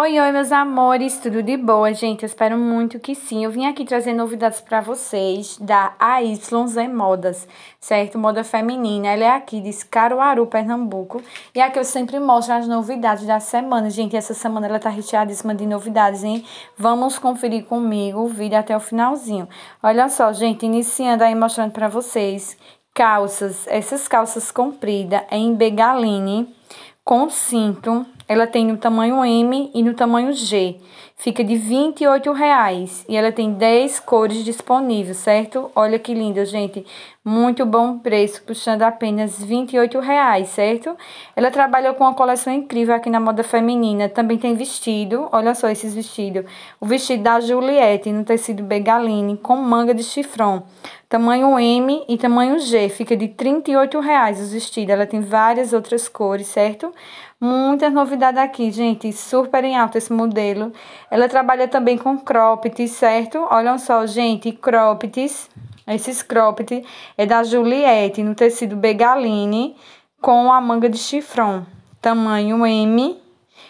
Oi, oi, meus amores, tudo de boa, gente? Eu espero muito que sim. Eu vim aqui trazer novidades para vocês da AYZ Modas, certo? Moda feminina. Ela é aqui de Caruaru, Pernambuco. E é aqui eu sempre mostro as novidades da semana. Gente, essa semana ela tá recheadíssima de novidades, hein? Vamos conferir comigo o vídeo até o finalzinho. Olha só, gente, iniciando aí mostrando para vocês calças, essas calças compridas em begaline com cinto ela tem no tamanho M e no tamanho G fica de R$ reais e ela tem 10 cores disponíveis, certo? Olha que linda, gente, muito bom preço, custando apenas R$ reais certo? Ela trabalhou com uma coleção incrível aqui na moda feminina, também tem vestido, olha só esses vestidos, o vestido da Juliette no tecido Begaline com manga de chifrão, tamanho M e tamanho G, fica de R$ reais os vestidos, ela tem várias outras cores, certo? Muita novidade aqui, gente, super em alta esse modelo, ela trabalha também com cropped, certo? Olham só, gente, croppeds. Esses cropped é da Juliette, no tecido Begaline, com a manga de chifron. Tamanho M,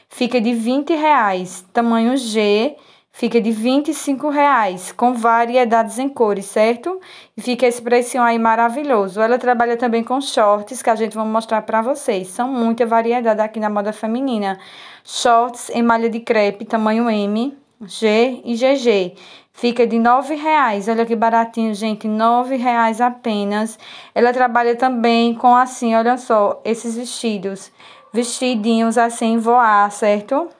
fica de 20 reais. Tamanho G, Fica de R$ 25, reais, com variedades em cores, certo? E fica esse precinho aí maravilhoso. Ela trabalha também com shorts, que a gente vai mostrar pra vocês. São muita variedade aqui na moda feminina. Shorts em malha de crepe, tamanho M, G e GG. Fica de R$ reais. Olha que baratinho, gente. R$ reais apenas. Ela trabalha também com assim, olha só, esses vestidos. Vestidinhos assim, voar, certo?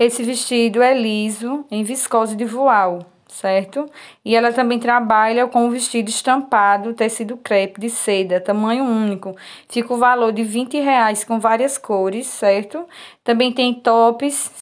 Esse vestido é liso, em viscose de voal, certo? E ela também trabalha com o vestido estampado, tecido crepe de seda, tamanho único. Fica o valor de 20 reais com várias cores, certo? Também tem tops.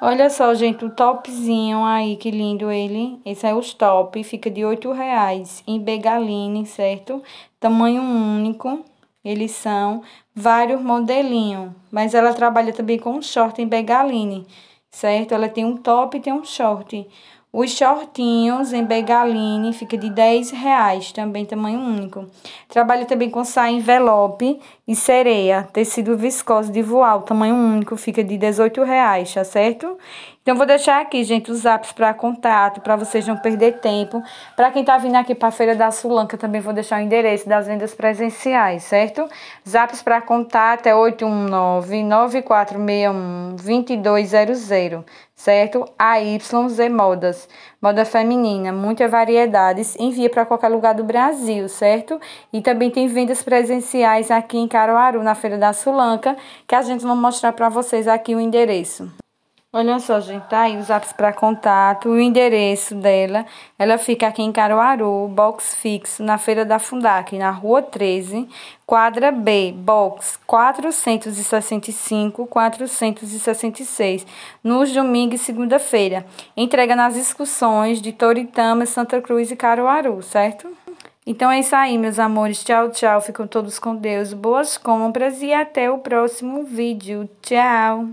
Olha só, gente, o topzinho aí, que lindo ele. Esse é os top, fica de 8 reais em begaline, certo? Tamanho único. Eles são vários modelinhos, mas ela trabalha também com short em begaline, certo? Ela tem um top e tem um short. Os shortinhos em begaline fica de 10 reais, também tamanho único. Trabalha também com saia envelope, e sereia, tecido viscoso de voal, tamanho único, fica de 18 reais, tá certo? Então, vou deixar aqui, gente, os apps para contato, para vocês não perder tempo. Para quem tá vindo aqui para a Feira da Sulanca, também vou deixar o endereço das vendas presenciais, certo? Zaps para contato é 819-9461-2200, certo? AYZ Modas moda feminina, muitas variedades, envia para qualquer lugar do Brasil, certo? E também tem vendas presenciais aqui em Caruaru, na Feira da Sulanca, que a gente vai mostrar para vocês aqui o endereço. Olha só, gente, tá aí os apps para contato, o endereço dela. Ela fica aqui em Caruaru, box fixo, na Feira da Fundac, na Rua 13, quadra B, box 465, 466, nos domingos e segunda-feira. Entrega nas excursões de Toritama, Santa Cruz e Caruaru, certo? Então é isso aí, meus amores. Tchau, tchau. Ficam todos com Deus. Boas compras e até o próximo vídeo. Tchau.